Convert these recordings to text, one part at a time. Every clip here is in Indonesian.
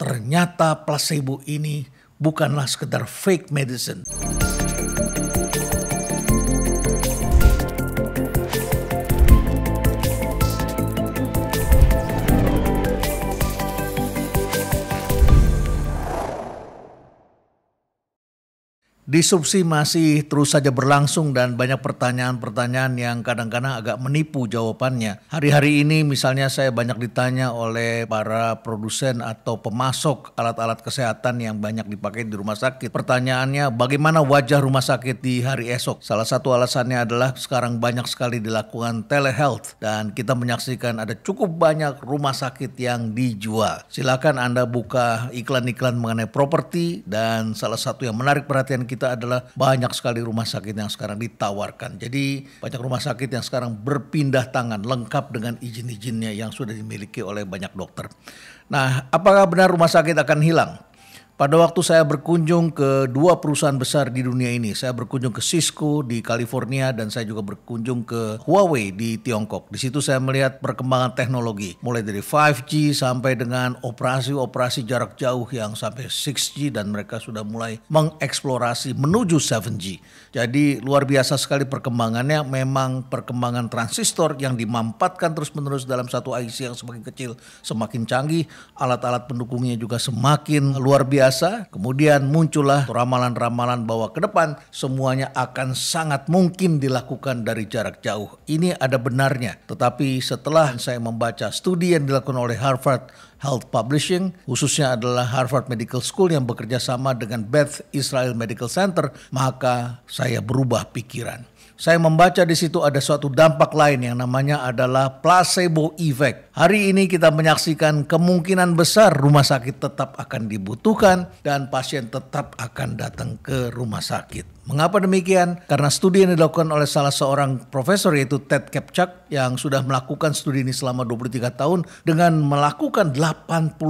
ternyata placebo ini bukanlah sekedar fake medicine. disrupsi masih terus saja berlangsung dan banyak pertanyaan-pertanyaan yang kadang-kadang agak menipu jawabannya. Hari-hari ini misalnya saya banyak ditanya oleh para produsen atau pemasok alat-alat kesehatan yang banyak dipakai di rumah sakit. Pertanyaannya bagaimana wajah rumah sakit di hari esok? Salah satu alasannya adalah sekarang banyak sekali dilakukan telehealth dan kita menyaksikan ada cukup banyak rumah sakit yang dijual. Silakan Anda buka iklan-iklan mengenai properti dan salah satu yang menarik perhatian kita kita adalah banyak sekali rumah sakit yang sekarang ditawarkan. Jadi banyak rumah sakit yang sekarang berpindah tangan lengkap dengan izin-izinnya yang sudah dimiliki oleh banyak dokter. Nah, apakah benar rumah sakit akan hilang? Pada waktu saya berkunjung ke dua perusahaan besar di dunia ini, saya berkunjung ke Cisco di California dan saya juga berkunjung ke Huawei di Tiongkok. Di situ saya melihat perkembangan teknologi, mulai dari 5G sampai dengan operasi-operasi jarak jauh yang sampai 6G dan mereka sudah mulai mengeksplorasi menuju 7G. Jadi luar biasa sekali perkembangannya, memang perkembangan transistor yang dimampatkan terus-menerus dalam satu IC yang semakin kecil, semakin canggih, alat-alat pendukungnya juga semakin luar biasa biasa, kemudian muncullah ramalan-ramalan bahwa ke depan semuanya akan sangat mungkin dilakukan dari jarak jauh. Ini ada benarnya, tetapi setelah saya membaca studi yang dilakukan oleh Harvard Health Publishing, khususnya adalah Harvard Medical School yang bekerja sama dengan Beth Israel Medical Center, maka saya berubah pikiran saya membaca di situ ada suatu dampak lain yang namanya adalah placebo effect. Hari ini kita menyaksikan kemungkinan besar rumah sakit tetap akan dibutuhkan dan pasien tetap akan datang ke rumah sakit. Mengapa demikian? Karena studi yang dilakukan oleh salah seorang profesor yaitu Ted Kepchak yang sudah melakukan studi ini selama 23 tahun dengan melakukan 84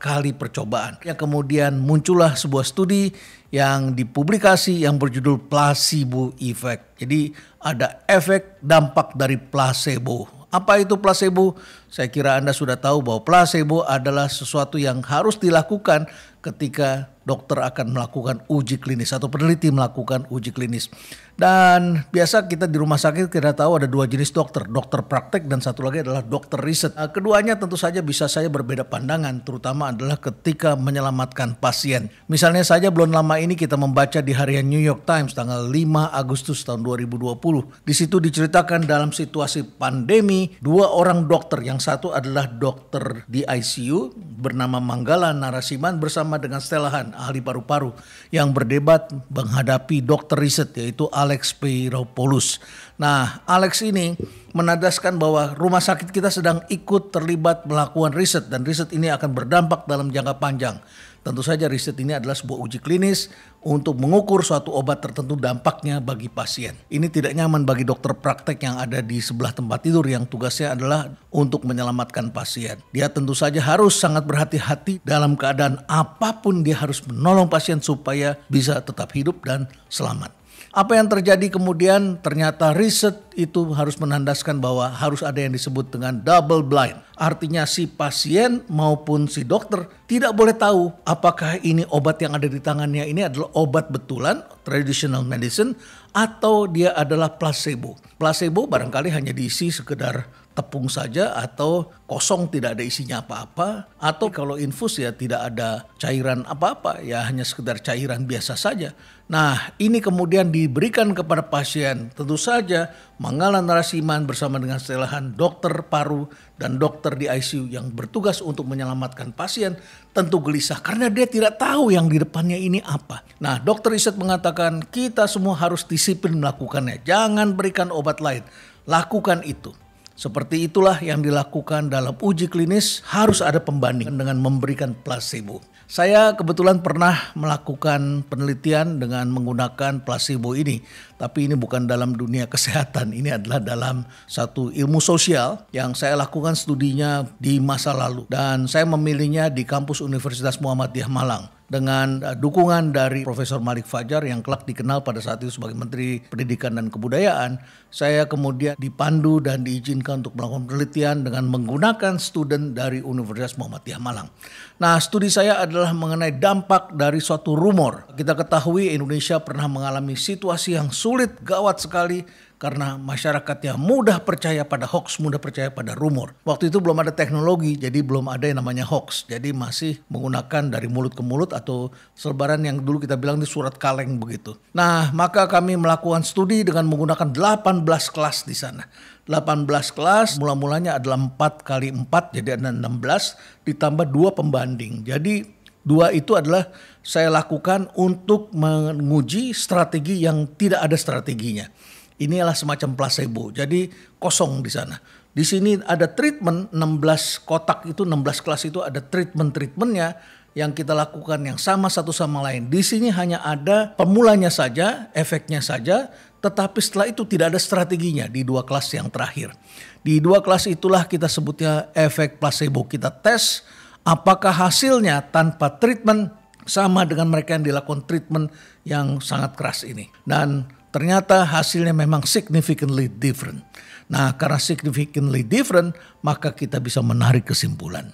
kali percobaan. Yang kemudian muncullah sebuah studi yang dipublikasi yang berjudul placebo effect. Jadi ada efek dampak dari placebo. Apa itu placebo? Saya kira Anda sudah tahu bahwa placebo adalah sesuatu yang harus dilakukan ketika dokter akan melakukan uji klinis atau peneliti melakukan uji klinis. Dan biasa kita di rumah sakit kita tahu ada dua jenis dokter, dokter praktek dan satu lagi adalah dokter riset. Nah, keduanya tentu saja bisa saya berbeda pandangan, terutama adalah ketika menyelamatkan pasien. Misalnya saja belum lama ini kita membaca di harian New York Times tanggal 5 Agustus tahun 2020. Di situ diceritakan dalam situasi pandemi, dua orang dokter yang satu adalah dokter di ICU bernama Manggala Narasiman bersama dengan Stelahan, ahli paru-paru yang berdebat menghadapi dokter riset yaitu Alex Piropoulos. Nah, Alex ini menadaskan bahwa rumah sakit kita sedang ikut terlibat melakukan riset dan riset ini akan berdampak dalam jangka panjang. Tentu saja riset ini adalah sebuah uji klinis untuk mengukur suatu obat tertentu dampaknya bagi pasien. Ini tidak nyaman bagi dokter praktek yang ada di sebelah tempat tidur yang tugasnya adalah untuk menyelamatkan pasien. Dia tentu saja harus sangat berhati-hati dalam keadaan apapun dia harus menolong pasien supaya bisa tetap hidup dan selamat. Apa yang terjadi kemudian ternyata riset itu harus menandaskan bahwa harus ada yang disebut dengan double blind. Artinya si pasien maupun si dokter tidak boleh tahu apakah ini obat yang ada di tangannya ini adalah obat betulan, traditional medicine, atau dia adalah placebo. Placebo barangkali hanya diisi sekedar tepung saja atau kosong tidak ada isinya apa-apa atau kalau infus ya tidak ada cairan apa-apa ya hanya sekedar cairan biasa saja. Nah, ini kemudian diberikan kepada pasien. Tentu saja mengalah Narasiman bersama dengan setelahan dokter paru dan dokter di ICU yang bertugas untuk menyelamatkan pasien tentu gelisah karena dia tidak tahu yang di depannya ini apa. Nah, dokter riset mengatakan kita semua harus disiplin melakukannya. Jangan berikan obat lain. Lakukan itu. Seperti itulah yang dilakukan dalam uji klinis harus ada pembanding dengan memberikan placebo. Saya kebetulan pernah melakukan penelitian dengan menggunakan placebo ini tapi ini bukan dalam dunia kesehatan, ini adalah dalam satu ilmu sosial yang saya lakukan studinya di masa lalu dan saya memilihnya di kampus Universitas Muhammadiyah Malang dengan eh, dukungan dari Profesor Malik Fajar yang kelak dikenal pada saat itu sebagai Menteri Pendidikan dan Kebudayaan, saya kemudian dipandu dan diizinkan untuk melakukan penelitian dengan menggunakan student dari Universitas Muhammadiyah Malang. Nah, studi saya adalah mengenai dampak dari suatu rumor. Kita ketahui Indonesia pernah mengalami situasi yang sulit, gawat sekali karena masyarakat yang mudah percaya pada hoax, mudah percaya pada rumor. Waktu itu belum ada teknologi, jadi belum ada yang namanya hoax. Jadi masih menggunakan dari mulut ke mulut atau selebaran yang dulu kita bilang di surat kaleng begitu. Nah, maka kami melakukan studi dengan menggunakan 18 kelas di sana. 18 kelas, mula-mulanya adalah 4 kali 4, jadi ada 16, ditambah dua pembanding. Jadi Dua itu adalah saya lakukan untuk menguji strategi yang tidak ada strateginya. Inilah semacam placebo. Jadi kosong di sana. Di sini ada treatment 16 kotak itu 16 kelas itu ada treatment-treatmentnya yang kita lakukan yang sama satu sama lain. Di sini hanya ada pemulanya saja, efeknya saja, tetapi setelah itu tidak ada strateginya di dua kelas yang terakhir. Di dua kelas itulah kita sebutnya efek placebo. Kita tes Apakah hasilnya tanpa treatment sama dengan mereka yang dilakukan treatment yang sangat keras ini? Dan ternyata hasilnya memang significantly different. Nah, karena significantly different, maka kita bisa menarik kesimpulan.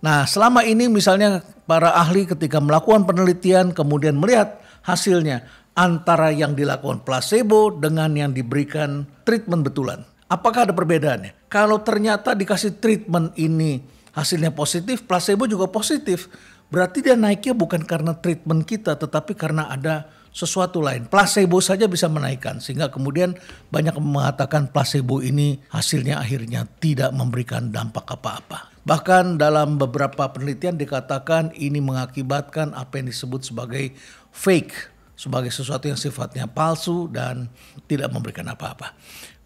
Nah, selama ini misalnya para ahli ketika melakukan penelitian kemudian melihat hasilnya antara yang dilakukan placebo dengan yang diberikan treatment betulan. Apakah ada perbedaannya? Kalau ternyata dikasih treatment ini hasilnya positif, placebo juga positif. Berarti dia naiknya bukan karena treatment kita tetapi karena ada sesuatu lain. Placebo saja bisa menaikkan sehingga kemudian banyak mengatakan placebo ini hasilnya akhirnya tidak memberikan dampak apa-apa. Bahkan dalam beberapa penelitian dikatakan ini mengakibatkan apa yang disebut sebagai fake sebagai sesuatu yang sifatnya palsu dan tidak memberikan apa-apa.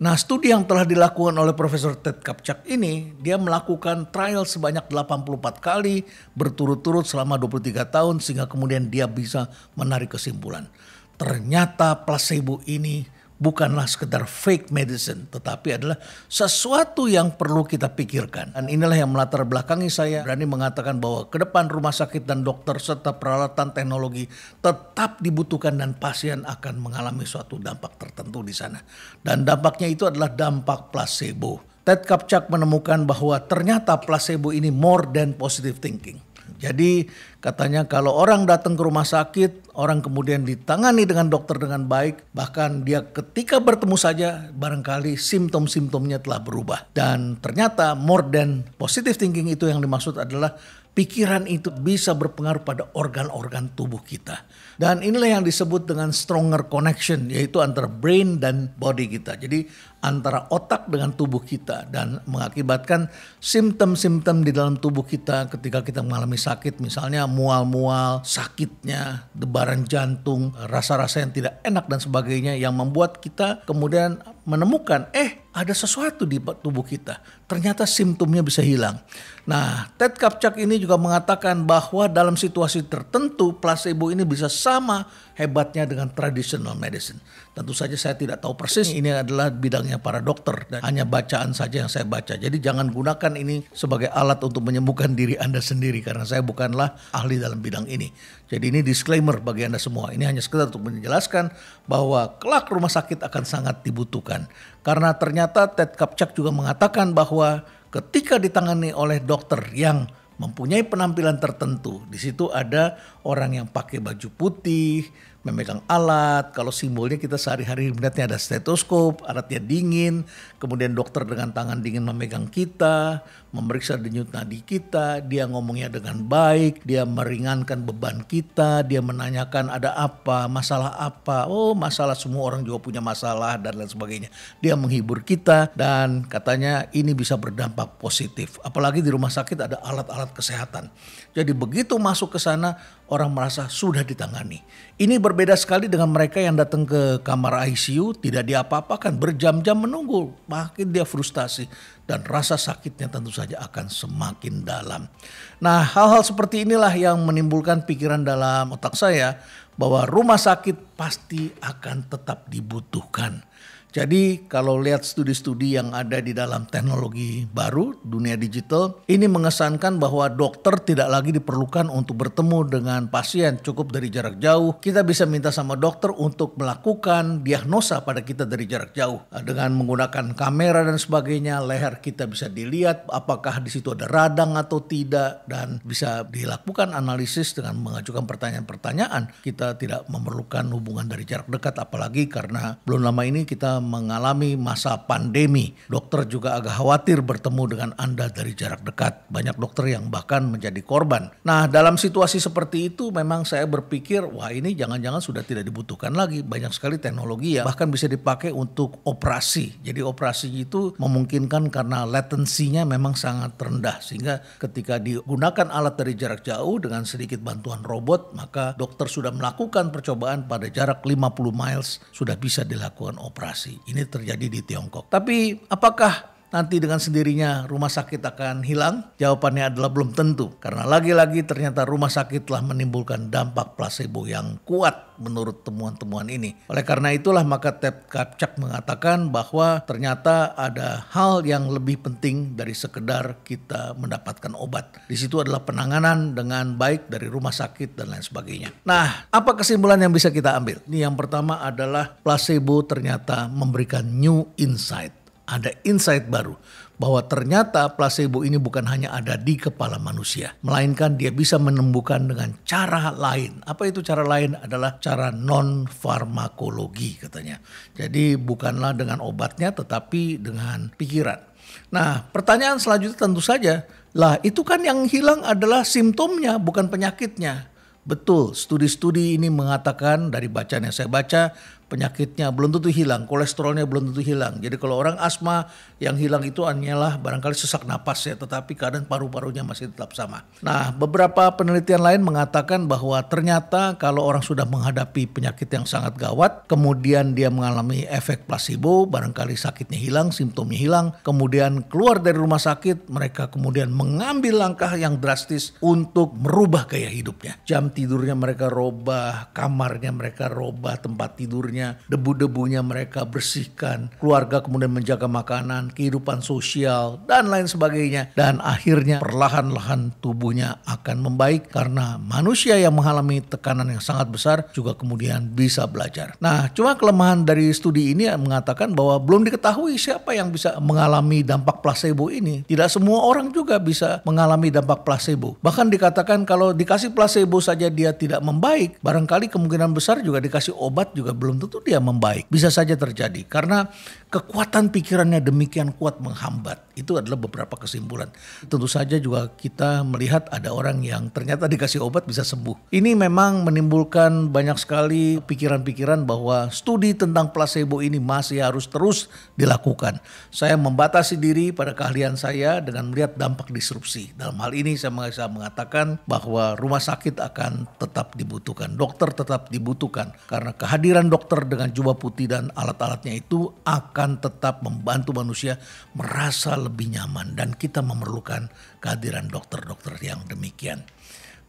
Nah, studi yang telah dilakukan oleh Profesor Ted Kapchak ini, dia melakukan trial sebanyak 84 kali berturut-turut selama 23 tahun sehingga kemudian dia bisa menarik kesimpulan. Ternyata placebo ini bukanlah sekedar fake medicine, tetapi adalah sesuatu yang perlu kita pikirkan. Dan inilah yang melatar belakangi saya berani mengatakan bahwa ke depan rumah sakit dan dokter serta peralatan teknologi tetap dibutuhkan dan pasien akan mengalami suatu dampak tertentu di sana. Dan dampaknya itu adalah dampak placebo. Ted Kapchak menemukan bahwa ternyata placebo ini more than positive thinking. Jadi katanya kalau orang datang ke rumah sakit, orang kemudian ditangani dengan dokter dengan baik, bahkan dia ketika bertemu saja barangkali simptom-simptomnya telah berubah. Dan ternyata more than positive thinking itu yang dimaksud adalah pikiran itu bisa berpengaruh pada organ-organ tubuh kita. Dan inilah yang disebut dengan stronger connection yaitu antara brain dan body kita. Jadi antara otak dengan tubuh kita dan mengakibatkan simptom-simptom di dalam tubuh kita ketika kita mengalami sakit misalnya mual-mual, sakitnya, debaran jantung, rasa-rasa yang tidak enak dan sebagainya yang membuat kita kemudian menemukan eh ada sesuatu di tubuh kita. Ternyata simptomnya bisa hilang. Nah, Ted Kapcak ini juga mengatakan bahwa dalam situasi tertentu placebo ini bisa sama hebatnya dengan traditional medicine. Tentu saja saya tidak tahu persis ini adalah bidangnya para dokter dan hanya bacaan saja yang saya baca. Jadi jangan gunakan ini sebagai alat untuk menyembuhkan diri Anda sendiri karena saya bukanlah ahli dalam bidang ini. Jadi ini disclaimer bagi Anda semua. Ini hanya sekedar untuk menjelaskan bahwa kelak rumah sakit akan sangat dibutuhkan. Karena ternyata Ted Kapcak juga mengatakan bahwa ketika ditangani oleh dokter yang mempunyai penampilan tertentu. Di situ ada orang yang pakai baju putih, memegang alat. Kalau simbolnya kita sehari-hari melihatnya ada stetoskop, alatnya dingin, kemudian dokter dengan tangan dingin memegang kita, memeriksa denyut nadi kita, dia ngomongnya dengan baik, dia meringankan beban kita, dia menanyakan ada apa, masalah apa. Oh, masalah semua orang juga punya masalah dan lain sebagainya. Dia menghibur kita dan katanya ini bisa berdampak positif. Apalagi di rumah sakit ada alat-alat kesehatan. Jadi begitu masuk ke sana orang merasa sudah ditangani. Ini berbeda sekali dengan mereka yang datang ke kamar ICU, tidak diapa-apakan, berjam-jam menunggu, makin dia frustasi dan rasa sakitnya tentu saja akan semakin dalam. Nah, hal-hal seperti inilah yang menimbulkan pikiran dalam otak saya bahwa rumah sakit pasti akan tetap dibutuhkan. Jadi kalau lihat studi-studi yang ada di dalam teknologi baru, dunia digital, ini mengesankan bahwa dokter tidak lagi diperlukan untuk bertemu dengan pasien cukup dari jarak jauh. Kita bisa minta sama dokter untuk melakukan diagnosa pada kita dari jarak jauh. Dengan menggunakan kamera dan sebagainya, leher kita bisa dilihat apakah di situ ada radang atau tidak dan bisa dilakukan analisis dengan mengajukan pertanyaan-pertanyaan. Kita tidak memerlukan hubungan dari jarak dekat apalagi karena belum lama ini kita mengalami masa pandemi. Dokter juga agak khawatir bertemu dengan Anda dari jarak dekat. Banyak dokter yang bahkan menjadi korban. Nah, dalam situasi seperti itu memang saya berpikir, wah ini jangan-jangan sudah tidak dibutuhkan lagi. Banyak sekali teknologi yang bahkan bisa dipakai untuk operasi. Jadi operasi itu memungkinkan karena latensinya memang sangat rendah. Sehingga ketika digunakan alat dari jarak jauh dengan sedikit bantuan robot, maka dokter sudah melakukan percobaan pada jarak 50 miles sudah bisa dilakukan operasi. Ini terjadi di Tiongkok. Tapi apakah nanti dengan sendirinya rumah sakit akan hilang? Jawabannya adalah belum tentu. Karena lagi-lagi ternyata rumah sakit telah menimbulkan dampak placebo yang kuat menurut temuan-temuan ini. Oleh karena itulah maka Ted Kapcak mengatakan bahwa ternyata ada hal yang lebih penting dari sekedar kita mendapatkan obat. Di situ adalah penanganan dengan baik dari rumah sakit dan lain sebagainya. Nah, apa kesimpulan yang bisa kita ambil? Ini yang pertama adalah placebo ternyata memberikan new insight ada insight baru bahwa ternyata placebo ini bukan hanya ada di kepala manusia, melainkan dia bisa menemukan dengan cara lain. Apa itu cara lain? Adalah cara non farmakologi katanya. Jadi bukanlah dengan obatnya tetapi dengan pikiran. Nah, pertanyaan selanjutnya tentu saja, lah itu kan yang hilang adalah simptomnya bukan penyakitnya. Betul, studi-studi ini mengatakan dari bacaan yang saya baca penyakitnya belum tentu hilang, kolesterolnya belum tentu hilang. Jadi kalau orang asma yang hilang itu hanyalah barangkali sesak napas ya, tetapi keadaan paru-parunya masih tetap sama. Nah, beberapa penelitian lain mengatakan bahwa ternyata kalau orang sudah menghadapi penyakit yang sangat gawat, kemudian dia mengalami efek placebo, barangkali sakitnya hilang, simptomnya hilang, kemudian keluar dari rumah sakit, mereka kemudian mengambil langkah yang drastis untuk merubah gaya hidupnya. Jam tidurnya mereka robah, kamarnya mereka robah, tempat tidurnya misalnya debu-debunya mereka bersihkan, keluarga kemudian menjaga makanan, kehidupan sosial, dan lain sebagainya. Dan akhirnya perlahan-lahan tubuhnya akan membaik karena manusia yang mengalami tekanan yang sangat besar juga kemudian bisa belajar. Nah, cuma kelemahan dari studi ini mengatakan bahwa belum diketahui siapa yang bisa mengalami dampak placebo ini. Tidak semua orang juga bisa mengalami dampak placebo. Bahkan dikatakan kalau dikasih placebo saja dia tidak membaik, barangkali kemungkinan besar juga dikasih obat juga belum tentu tentu dia membaik. Bisa saja terjadi karena kekuatan pikirannya demikian kuat menghambat. Itu adalah beberapa kesimpulan. Tentu saja juga kita melihat ada orang yang ternyata dikasih obat bisa sembuh. Ini memang menimbulkan banyak sekali pikiran-pikiran bahwa studi tentang placebo ini masih harus terus dilakukan. Saya membatasi diri pada keahlian saya dengan melihat dampak disrupsi. Dalam hal ini saya bisa mengatakan bahwa rumah sakit akan tetap dibutuhkan, dokter tetap dibutuhkan karena kehadiran dokter dengan jubah putih dan alat-alatnya itu akan akan tetap membantu manusia merasa lebih nyaman dan kita memerlukan kehadiran dokter-dokter yang demikian.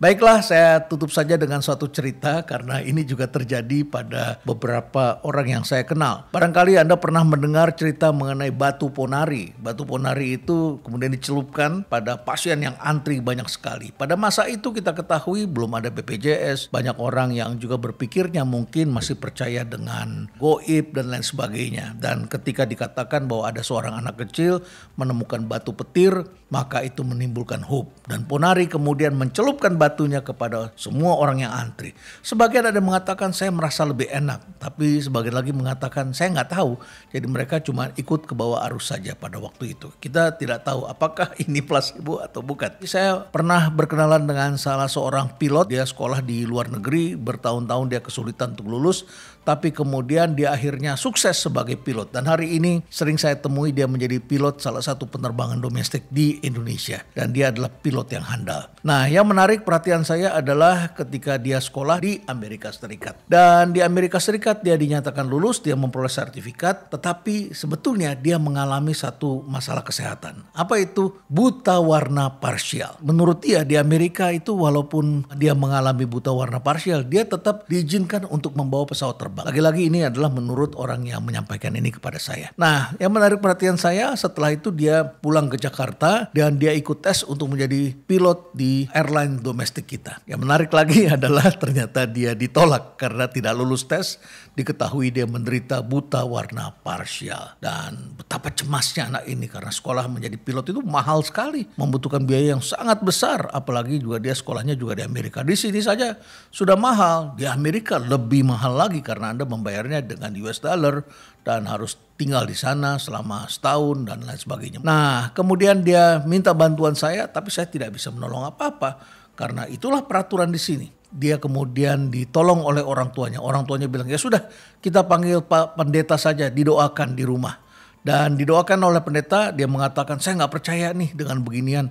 Baiklah, saya tutup saja dengan suatu cerita karena ini juga terjadi pada beberapa orang yang saya kenal. Barangkali Anda pernah mendengar cerita mengenai batu ponari. Batu ponari itu kemudian dicelupkan pada pasien yang antri banyak sekali. Pada masa itu kita ketahui belum ada BPJS, banyak orang yang juga berpikirnya mungkin masih percaya dengan goib dan lain sebagainya. Dan ketika dikatakan bahwa ada seorang anak kecil menemukan batu petir, maka itu menimbulkan hope. Dan ponari kemudian mencelupkan batu Satunya kepada semua orang yang antri. Sebagian ada yang mengatakan saya merasa lebih enak, tapi sebagian lagi mengatakan saya nggak tahu. Jadi mereka cuma ikut ke bawah arus saja pada waktu itu. Kita tidak tahu apakah ini placebo atau bukan. Saya pernah berkenalan dengan salah seorang pilot, dia sekolah di luar negeri, bertahun-tahun dia kesulitan untuk lulus, tapi kemudian dia akhirnya sukses sebagai pilot. Dan hari ini sering saya temui dia menjadi pilot salah satu penerbangan domestik di Indonesia. Dan dia adalah pilot yang handal. Nah yang menarik perhatian saya adalah ketika dia sekolah di Amerika Serikat. Dan di Amerika Serikat dia dinyatakan lulus, dia memperoleh sertifikat, tetapi sebetulnya dia mengalami satu masalah kesehatan. Apa itu? Buta warna parsial. Menurut dia di Amerika itu walaupun dia mengalami buta warna parsial, dia tetap diizinkan untuk membawa pesawat terbang. Lagi-lagi ini adalah menurut orang yang menyampaikan ini kepada saya. Nah, yang menarik perhatian saya setelah itu dia pulang ke Jakarta dan dia ikut tes untuk menjadi pilot di airline domestik domestik kita. Yang menarik lagi adalah ternyata dia ditolak karena tidak lulus tes, diketahui dia menderita buta warna parsial. Dan betapa cemasnya anak ini karena sekolah menjadi pilot itu mahal sekali, membutuhkan biaya yang sangat besar, apalagi juga dia sekolahnya juga di Amerika. Di sini saja sudah mahal, di Amerika lebih mahal lagi karena Anda membayarnya dengan US dollar dan harus tinggal di sana selama setahun dan lain sebagainya. Nah, kemudian dia minta bantuan saya, tapi saya tidak bisa menolong apa-apa karena itulah peraturan di sini. Dia kemudian ditolong oleh orang tuanya. Orang tuanya bilang, ya sudah kita panggil Pak Pendeta saja, didoakan di rumah. Dan didoakan oleh pendeta, dia mengatakan, saya nggak percaya nih dengan beginian.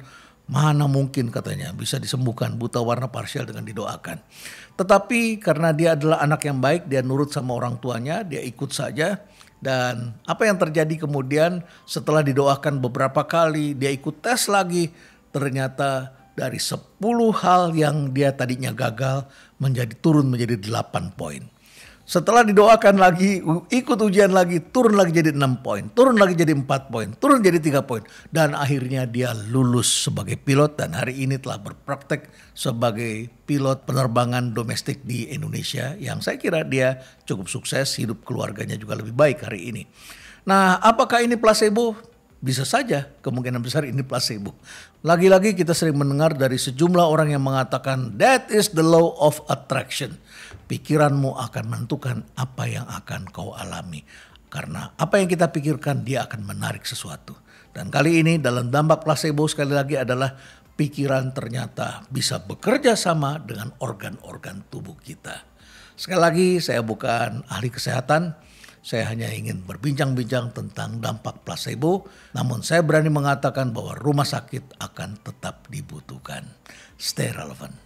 Mana mungkin katanya bisa disembuhkan buta warna parsial dengan didoakan. Tetapi karena dia adalah anak yang baik, dia nurut sama orang tuanya, dia ikut saja. Dan apa yang terjadi kemudian setelah didoakan beberapa kali, dia ikut tes lagi, ternyata dari 10 hal yang dia tadinya gagal menjadi turun menjadi 8 poin. Setelah didoakan lagi, ikut ujian lagi, turun lagi jadi 6 poin, turun lagi jadi 4 poin, turun jadi 3 poin. Dan akhirnya dia lulus sebagai pilot dan hari ini telah berpraktek sebagai pilot penerbangan domestik di Indonesia yang saya kira dia cukup sukses, hidup keluarganya juga lebih baik hari ini. Nah apakah ini placebo? bisa saja kemungkinan besar ini placebo. Lagi-lagi kita sering mendengar dari sejumlah orang yang mengatakan that is the law of attraction. Pikiranmu akan menentukan apa yang akan kau alami. Karena apa yang kita pikirkan dia akan menarik sesuatu. Dan kali ini dalam dampak placebo sekali lagi adalah pikiran ternyata bisa bekerja sama dengan organ-organ tubuh kita. Sekali lagi saya bukan ahli kesehatan, saya hanya ingin berbincang-bincang tentang dampak placebo, namun saya berani mengatakan bahwa rumah sakit akan tetap dibutuhkan. Stay relevant.